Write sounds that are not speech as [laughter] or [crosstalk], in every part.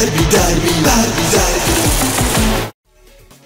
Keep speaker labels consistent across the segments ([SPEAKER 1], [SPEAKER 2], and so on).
[SPEAKER 1] derbi derbi derbi derbi.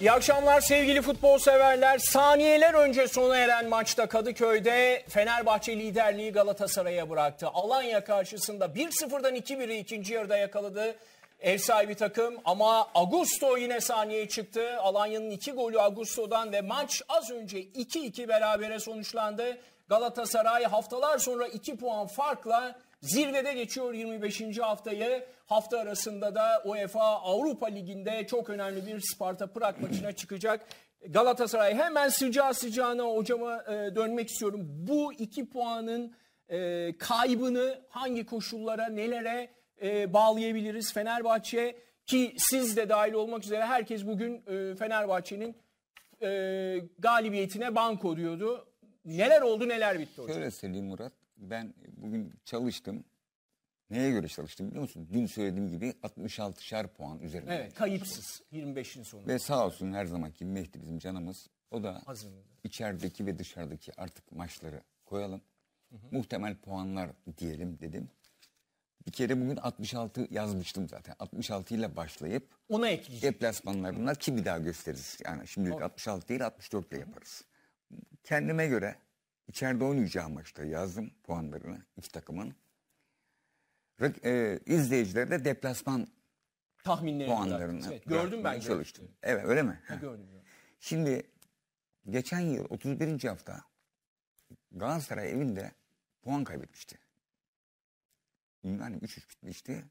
[SPEAKER 1] İyi akşamlar sevgili futbol severler. Saniyeler önce sona eren maçta Kadıköy'de Fenerbahçe liderliği Galatasaray'a bıraktı. Alanya karşısında 1-0'dan 2-1'i ikinci yarıda yakaladı. Ev sahibi takım ama Augusto yine sahneye çıktı. Alanya'nın iki golü Augusto'dan ve maç az önce 2-2 berabere sonuçlandı. Galatasaray haftalar sonra 2 puan farkla Zirvede geçiyor 25. haftayı. Hafta arasında da UEFA Avrupa Ligi'nde çok önemli bir Sparta Prag maçına çıkacak. Galatasaray hemen sıcağı sıcağına hocama e, dönmek istiyorum. Bu iki puanın e, kaybını hangi koşullara, nelere e, bağlayabiliriz? Fenerbahçe ki siz de dahil olmak üzere herkes bugün e, Fenerbahçe'nin e, galibiyetine banko diyordu. Neler oldu neler bitti hocam? Şöyle
[SPEAKER 2] söyleyeyim Murat ben bugün çalıştım. Neye göre çalıştım biliyor musun? Dün söylediğim gibi 66 66'şer puan üzerinde. Evet kayıpsız 25'in sonunda. Ve sağ olsun her zamanki Mehdi bizim canımız. O da Hazırladı. içerideki ve dışarıdaki artık maçları koyalım. Hı hı. Muhtemel puanlar diyelim dedim. Bir kere bugün 66 yazmıştım zaten. 66 ile başlayıp ona ekleyeceğiz. Deplasmanlarına ki bir daha gösteririz. Yani şimdilik 66 değil 64 ile yaparız. Kendime göre İçeride oynayacağı maçta yazdım puanlarını iki takımın. E, izleyiciler de deplasman
[SPEAKER 1] tahminlerini puanlarını evet, gördüm ben çalıştım. Evet. evet öyle mi? Ha, gördüm.
[SPEAKER 2] Şimdi geçen yıl 31. hafta Galatasaray evinde puan kaybetmişti. Yani 3-3 bitmişti.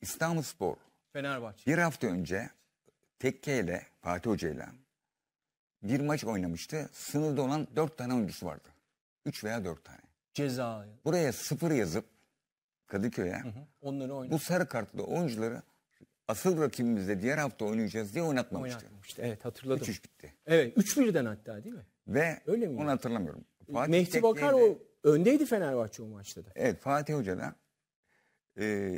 [SPEAKER 2] İstanbul Spor Fenerbahçe. bir hafta önce tekkeyle Fatih Hoca bir maç oynamıştı. Sınırda olan dört tane oyuncusu vardı. Üç veya dört tane. Ceza. Buraya sıfır yazıp Kadıköy'e hı hı. onları oynadı. Bu sarı kartlı oyuncuları asıl rakibimizle diğer hafta oynayacağız diye oynatmamıştı.
[SPEAKER 1] Oynatmamıştı. Evet hatırladım. 3 bitti. Evet 3 birden hatta değil mi? Ve Öyle mi onu yani? hatırlamıyorum. Fatih Mehdi Tekne'de, Bakar o öndeydi Fenerbahçe o maçta da. Evet Fatih Hoca da
[SPEAKER 2] e,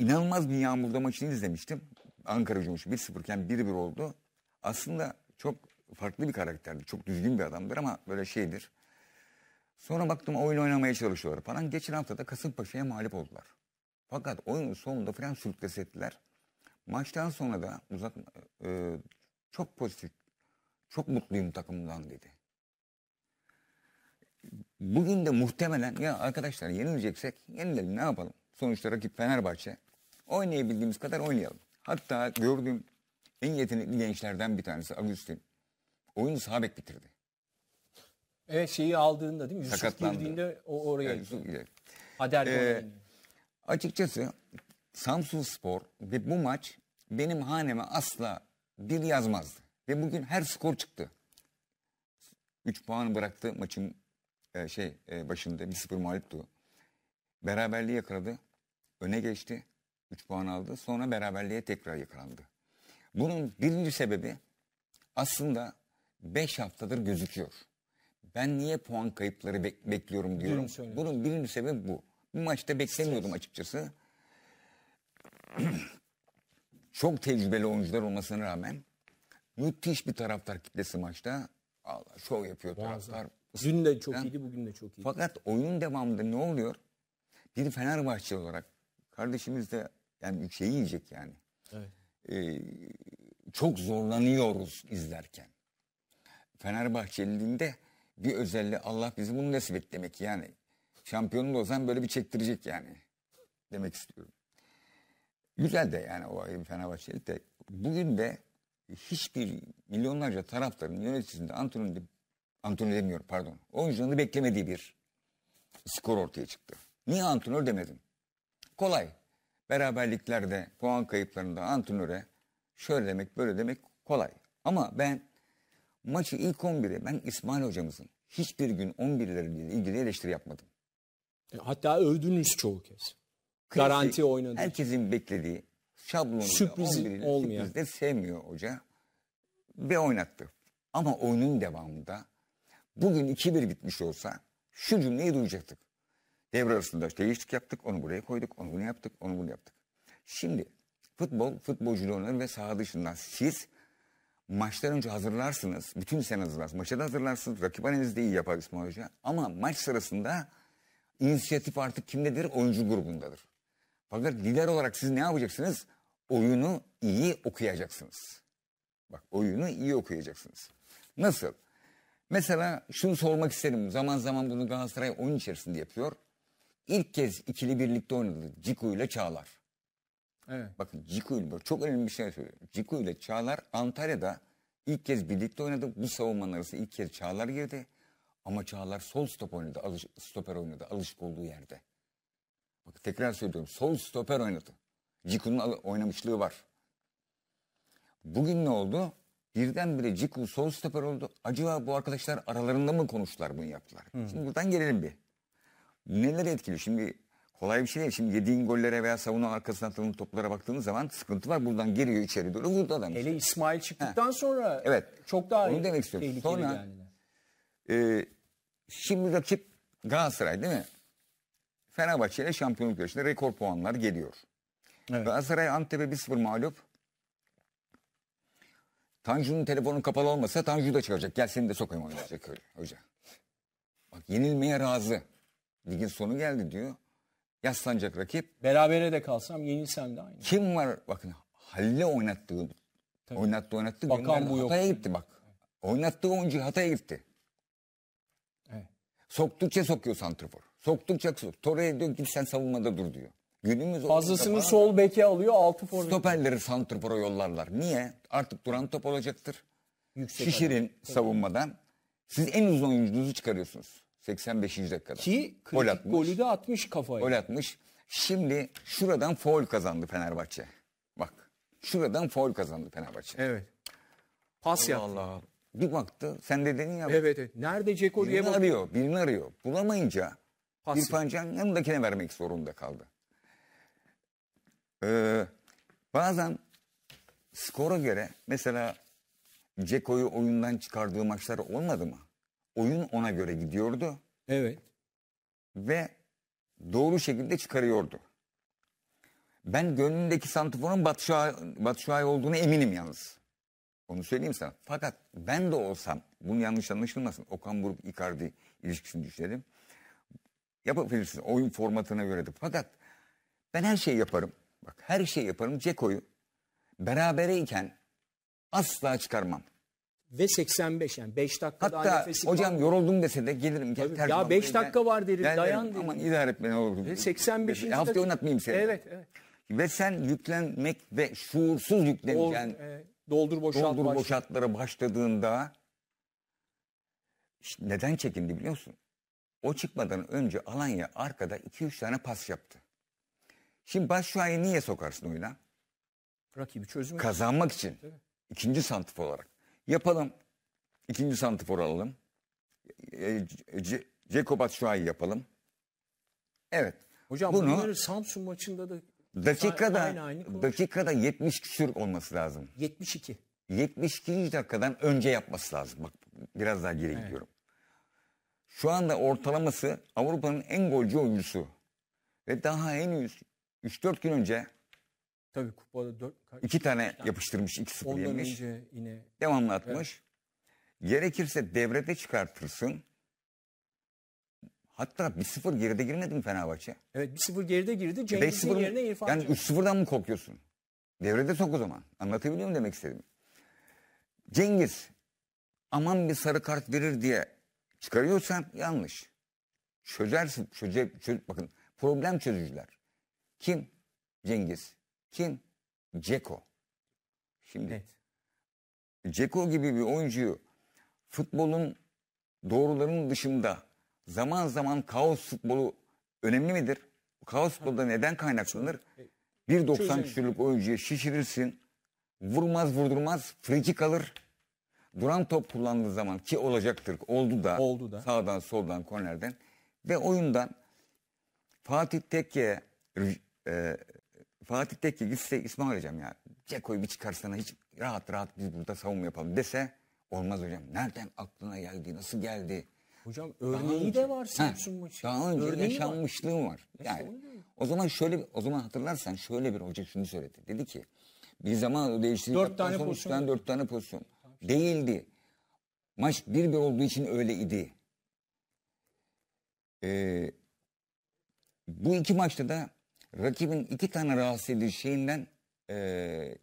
[SPEAKER 2] inanılmaz bir yağmurda maçını izlemiştim. Ankara Cumhuriyeti 1-0 iken 1-1 oldu. Aslında çok farklı bir karakterdir. Çok düzgün bir adamdır ama böyle şeydir. Sonra baktım oyun oynamaya çalışıyorlar falan. Geçen hafta da Kasımpaşa'ya mağlup oldular. Fakat oyunun sonunda falan sürklese ettiler. Maçtan sonra da uzak e, çok pozitif, çok mutluyum takımdan dedi. Bugün de muhtemelen ya arkadaşlar yenileceksek yenilelim ne yapalım? Sonuçta rakip Fenerbahçe. Oynayabildiğimiz kadar oynayalım. Hatta gördüğüm en yetenekli gençlerden bir tanesi Agustin. Oyunu sağ bitirdi.
[SPEAKER 1] Evet şeyi aldığında değil mi? Yusuf Sakatlandı. girdiğinde o oraya evet, Yusuf Hader ee,
[SPEAKER 2] Açıkçası Samsun Spor ve bu maç benim haneme asla bir yazmazdı. Ve bugün her skor çıktı. 3 puan bıraktı maçın e, şey e, başında 1-0 mağluptu. Beraberliği yakaladı. Öne geçti. 3 puan aldı. Sonra beraberliğe tekrar yakalandı. Bunun birinci sebebi aslında 5 haftadır gözüküyor. Ben niye puan kayıpları bek bekliyorum diyorum. Bunun birinci sebebi bu. Bu maçta beklemiyordum açıkçası. [clears throat] Çok tecrübeli oyuncular olmasına rağmen müthiş bir taraftar kitlesi maçta. Allah şov yapıyor taraftar. Dün de çok iyiydi,
[SPEAKER 1] bugün de çok iyiydi. Fakat
[SPEAKER 2] oyun devamında ne oluyor? Bir Fenerbahçe olarak kardeşimiz de yani şeyi yiyecek yani. Evet e, çok zorlanıyoruz izlerken. Fenerbahçeliliğinde bir özelliği Allah bizi bunu nasip et demek yani. Şampiyonun olsan böyle bir çektirecek yani demek istiyorum. Güzel de yani o ayrı bir Fenerbahçelik de bugün de hiçbir milyonlarca taraftarın yöneticisinde antrenörde antrenör demiyorum pardon. Oyuncularını beklemediği bir skor ortaya çıktı. Niye antrenör demedim? Kolay beraberliklerde, puan kayıplarında antrenöre şöyle demek böyle demek kolay. Ama ben maçı ilk 11'e ben İsmail hocamızın hiçbir gün 11'leriyle ilgili eleştiri yapmadım. E, hatta övdünüz çoğu kez.
[SPEAKER 1] Garanti oynadı.
[SPEAKER 2] Herkesin beklediği şablonu sürpriz olmayan. Sürpriz de sevmiyor hoca. Ve oynattı. Ama oyunun devamında bugün 2-1 bitmiş olsa şu cümleyi duyacaktık. Devre arasında değişiklik yaptık, onu buraya koyduk, onu bunu yaptık, onu bunu yaptık. Şimdi futbol, futbolcuları ve saha dışından siz maçtan önce hazırlarsınız. Bütün sene hazırlarsınız. maçta da hazırlarsınız. Rakip analizi de iyi yapar İsmail Hoca. Ama maç sırasında inisiyatif artık kimdedir? Oyuncu grubundadır. Fakat lider olarak siz ne yapacaksınız? Oyunu iyi okuyacaksınız. Bak oyunu iyi okuyacaksınız. Nasıl? Mesela şunu sormak isterim. Zaman zaman bunu Galatasaray oyun içerisinde yapıyor ilk kez ikili birlikte oynadı. Ciku ile Çağlar. Evet. Bakın Ciku ile çok önemli bir şey söylüyorum. Ciku ile Çağlar Antalya'da ilk kez birlikte oynadı. Bu savunmanın arası ilk kez Çağlar girdi. Ama Çağlar sol stop oynadı. Alış, stoper oynadı. Alışık olduğu yerde. Bak tekrar söylüyorum. Sol stoper oynadı. Ciku'nun oynamışlığı var. Bugün ne oldu? Birdenbire Ciku sol stoper oldu. Acaba bu arkadaşlar aralarında mı konuştular bunu yaptılar? Hı. Şimdi buradan gelelim bir neler etkiliyor? Şimdi kolay bir şey değil. Şimdi yediğin gollere veya savunma arkasına atılan toplara baktığınız zaman sıkıntı var. Buradan giriyor içeri doğru vurdu adam. Hele İsmail çıktıktan ha. sonra evet. çok daha Onu demek istiyorum. tehlikeli sonra, yani. E, şimdi rakip Galatasaray değil mi? Fenerbahçe ile şampiyonluk yarışında rekor puanlar geliyor. Evet. Galatasaray Antep'e 1-0 mağlup. Tanju'nun telefonu kapalı olmasa Tanju da çıkacak. Gel seni de sokayım oynayacak öyle hoca. Bak yenilmeye razı. Ligin sonu geldi diyor. Yaslanacak rakip.
[SPEAKER 1] Berabere de kalsam yenilsem de aynı.
[SPEAKER 2] Kim var bakın Halil'e oynattığı Tabii. oynattı oynattı Bakan bu Hatay'a yok. gitti bak. Evet. Oynattığı oyuncu Hatay'a gitti. Evet. Soktukça sokuyor santrafor. Soktukça sok. Torre'ye diyor git sen savunmada dur diyor. Günümüz Fazlasını sol beke alıyor altı forvet. Stoperleri santrafora yollarlar. Niye? Artık duran top olacaktır. Yüksek Şişirin adam. savunmadan. Siz en uzun oyuncunuzu çıkarıyorsunuz. 85. dakikada. Ki gol atmış, golü de
[SPEAKER 1] atmış kafaya. Gol
[SPEAKER 2] atmış. Şimdi şuradan foul kazandı Fenerbahçe. Bak şuradan foul kazandı Fenerbahçe. Evet. Pas Allah yaptı. Allah. Bir baktı sen de dedin ya. Evet evet. Nerede Ceko diye birini arıyor. Birini arıyor. Bulamayınca Pas İrfan Can yanındakine vermek zorunda kaldı. Ee, bazen skora göre mesela Ceko'yu oyundan çıkardığı maçlar olmadı mı? oyun ona göre gidiyordu. Evet. Ve doğru şekilde çıkarıyordu. Ben gönlündeki santifonun Batşuay olduğunu eminim yalnız. Onu söyleyeyim sana. Fakat ben de olsam, bunu yanlış anlaşılmasın. Okan Buruk Icardi ilişkisini düşünelim. Yapabilirsin oyun formatına göre de. Fakat ben her şeyi yaparım. Bak her şeyi yaparım. Ceko'yu berabere iken asla çıkarmam
[SPEAKER 1] ve 85 yani 5 dakika Hatta daha nefesi hocam var. yoruldum dese de gelirim. Gel, ya 5 dakika var derim ben dayan derim. Aman
[SPEAKER 2] idare et beni oğlum. Ve 85. E, haftaya oynatmayayım seni. Evet, evet. Ve sen yüklenmek ve şuursuz yüklenirken Dol, e, doldur boşalt. Doldur başla. başladığında işte neden çekindi biliyor musun? O çıkmadan önce Alanya arkada 2-3 tane pas yaptı. Şimdi Başşuay'ı niye sokarsın oyuna?
[SPEAKER 1] Rakibi çözmek
[SPEAKER 2] Kazanmak için. Evet. İkinci santif olarak. Yapalım. İkinci santifor alalım. E, e Ce Ceko yapalım. Evet. Hocam bunu, bunları
[SPEAKER 1] Samsun maçında da dakikada aynı aynı
[SPEAKER 2] dakikada 70 küsür olması lazım. 72. 72. dakikadan önce yapması lazım. Bak biraz daha geri evet. gidiyorum. Şu anda ortalaması Avrupa'nın en golcü oyuncusu. Ve daha henüz 3-4 gün önce
[SPEAKER 1] Tabii kupada dört... Kaç, tane,
[SPEAKER 2] tane yapıştırmış, iki sıfır Ondan yemiş. önce yine... Devamlı atmış. Evet. Gerekirse devrede çıkartırsın. Hatta bir sıfır geride girmedi mi Fenerbahçe? Evet bir sıfır geride
[SPEAKER 1] girdi. E, Cengiz'in yerine İrfan Yani üç
[SPEAKER 2] sıfırdan mı korkuyorsun? Devrede sok o zaman. Anlatabiliyor muyum demek istedim? Cengiz aman bir sarı kart verir diye çıkarıyorsan yanlış. Çözersin. Çöze, çöz, bakın problem çözücüler. Kim? Cengiz. Kim? Ceko. Şimdi evet. Ceko gibi bir oyuncuyu futbolun doğrularının dışında zaman zaman kaos futbolu önemli midir? Kaos futbolu da neden kaynaklanır? 1.90 küsürlük oyuncuya şişirirsin. Vurmaz vurdurmaz friki kalır. Duran top kullandığı zaman ki olacaktır. Oldu da, Oldu da. sağdan soldan kornerden ve oyundan Fatih Tekke e, Fatih Tekke gitse İsmail Hocam ya Ceko'yu bir çıkarsana hiç rahat rahat biz burada savunma yapalım dese olmaz hocam. Nereden aklına geldi, nasıl geldi? Hocam örneği önce, de var Samsun maçı. Daha önce örneği yaşanmışlığım var. var. Yani, o zaman şöyle o zaman hatırlarsan şöyle bir hoca şunu söyledi. Dedi ki bir zaman değiştirdik. Dört tane pozisyon. Dört tane pozisyon. Değildi. Maç bir bir olduğu için öyle idi. Ee, bu iki maçta da rakibin iki tane rahatsız edici şeyinden e,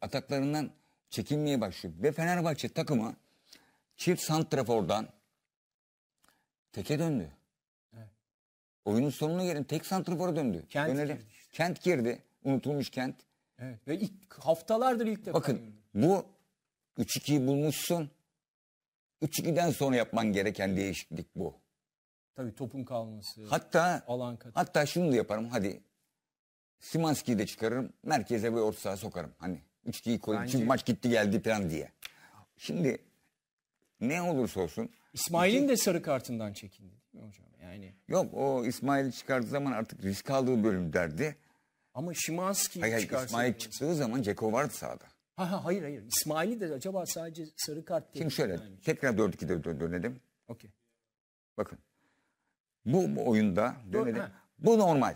[SPEAKER 2] ataklarından çekinmeye başlıyor. Ve Fenerbahçe takımı çift santrafordan teke döndü. Evet. Oyunun sonuna gelin tek santrafora döndü. Kent Dönelim. girdi. Işte. Kent girdi. Unutulmuş kent.
[SPEAKER 1] Evet. Ve ilk haftalardır ilk defa. Bakın
[SPEAKER 2] yürüdüm. bu 3-2'yi bulmuşsun. 3-2'den sonra yapman gereken değişiklik bu.
[SPEAKER 1] Tabii topun kalması. Hatta alan katı.
[SPEAKER 2] hatta şunu da yaparım hadi Simanski'yi de çıkarırım. Merkeze ve orta saha sokarım. Hani üçlüyü koyayım. Bence... Çünkü maç gitti geldi plan diye. Şimdi ne olursa olsun. İsmail'in iki... de sarı kartından
[SPEAKER 1] çekindi değil mi hocam? Yani...
[SPEAKER 2] Yok o İsmail'i çıkardığı zaman artık risk aldığı bölüm derdi.
[SPEAKER 1] Ama Şimanski hayır, çıkarsa... İsmail
[SPEAKER 2] çıktığı zaman Ceko vardı sahada.
[SPEAKER 1] Ha, ha, hayır hayır. İsmail'i de acaba sadece sarı kart değil. Şimdi şöyle
[SPEAKER 2] yani. tekrar 4-2'de dön dönelim. Okey. Bakın. Bu, bu oyunda dönelim. Ha. Bu normal.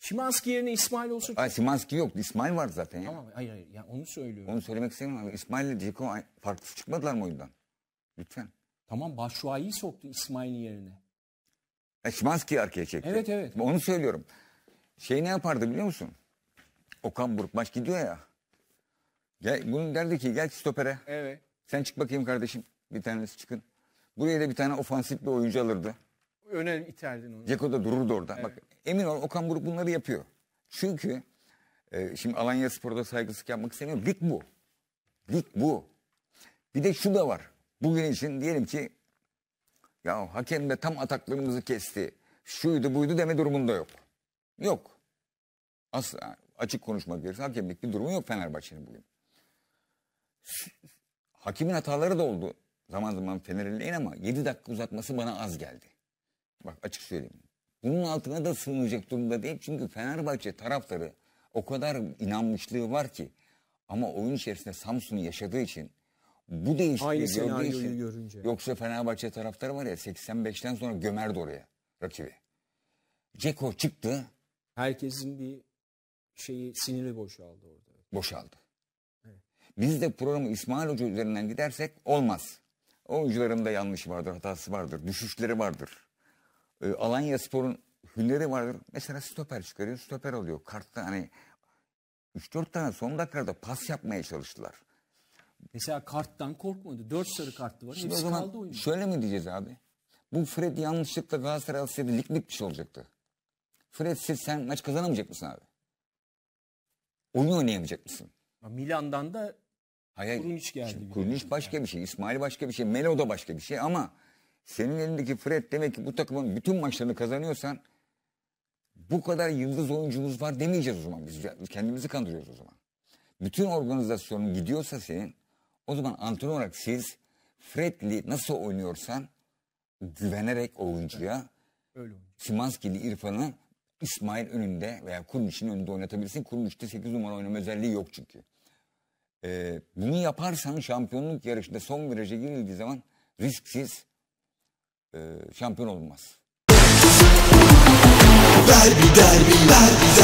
[SPEAKER 1] Şimanski yerine İsmail olsun. Ay, Şimanski
[SPEAKER 2] yok, İsmail var zaten ya. Tamam
[SPEAKER 1] hayır hayır. Yani onu söylüyorum. Onu
[SPEAKER 2] söylemek istemiyorum abi. İsmail ile Ceko farklı çıkmadılar mı oyundan? Lütfen. Tamam Başuayı soktu
[SPEAKER 1] İsmail yerine.
[SPEAKER 2] E, Şimanski arkaya çekti. Evet evet. Onu söylüyorum. Şey ne yapardı biliyor musun? Okan Buruk maç gidiyor ya. Gel, bunun derdi ki gel stopere. Evet. Sen çık bakayım kardeşim. Bir tanesi çıkın. Buraya da bir tane ofansif bir oyuncu alırdı.
[SPEAKER 1] Öne iterdin onu.
[SPEAKER 2] Ceko da dururdu orada. Evet. Bak Emin ol Okan Buruk bunları yapıyor. Çünkü e, şimdi Alanya Spor'da saygısızlık yapmak istemiyorum. Lig bu. Lig bu. Bir de şu da var. Bugün için diyelim ki ya hakem de tam ataklarımızı kesti. Şuydu buydu deme durumunda yok. Yok. Asla açık konuşmak gerekirse hakemlik bir durumu yok Fenerbahçe'nin bugün. Hakimin hataları da oldu. Zaman zaman Fener'in ama 7 dakika uzatması bana az geldi. Bak açık söyleyeyim. Bunun altına da sığınacak durumda değil. Çünkü Fenerbahçe tarafları o kadar inanmışlığı var ki. Ama oyun içerisinde Samsun'u yaşadığı için bu değişikliği gördüğü için. Görünce. Yoksa Fenerbahçe taraftarı var ya 85'ten sonra gömerdi oraya rakibi. Ceko çıktı.
[SPEAKER 1] Herkesin bir şeyi siniri boşaldı orada.
[SPEAKER 2] Boşaldı. Evet. Biz de programı İsmail Hoca üzerinden gidersek olmaz. Oyuncuların da yanlış vardır, hatası vardır, düşüşleri vardır. E, Alanya Spor'un hülleri vardır. Mesela stoper çıkarıyor, stoper alıyor. Kartta hani 3-4 tane son dakikada pas yapmaya çalıştılar. Mesela karttan korkmadı. 4 sarı kartı var. Şimdi Hepsi o zaman kaldı oyunda. şöyle mi diyeceğiz abi? Bu Fred yanlışlıkla Galatasaray alsaydı lig bitmiş olacaktı. Fred siz sen maç kazanamayacak mısın abi? Oyun oynayamayacak mısın? Milan'dan da Hayır, Kurunic geldi. Şimdi, Kurunic başka bir şey, İsmail başka bir şey, Melo da başka bir şey ama senin elindeki Fred demek ki bu takımın bütün maçlarını kazanıyorsan bu kadar yıldız oyuncumuz var demeyeceğiz o zaman. Biz kendimizi kandırıyoruz o zaman. Bütün organizasyonun gidiyorsa senin o zaman antrenör olarak siz Fred'li nasıl oynuyorsan güvenerek oyuncuya Öyle Simanski'li İrfan'ı İsmail önünde veya Kurniç'in önünde oynatabilirsin. Kurniç'te 8 numara oynama özelliği yok çünkü. Ee, bunu yaparsan şampiyonluk yarışında son viraja girildiği zaman risksiz şampiyon olunmaz. Derbi derbi derbi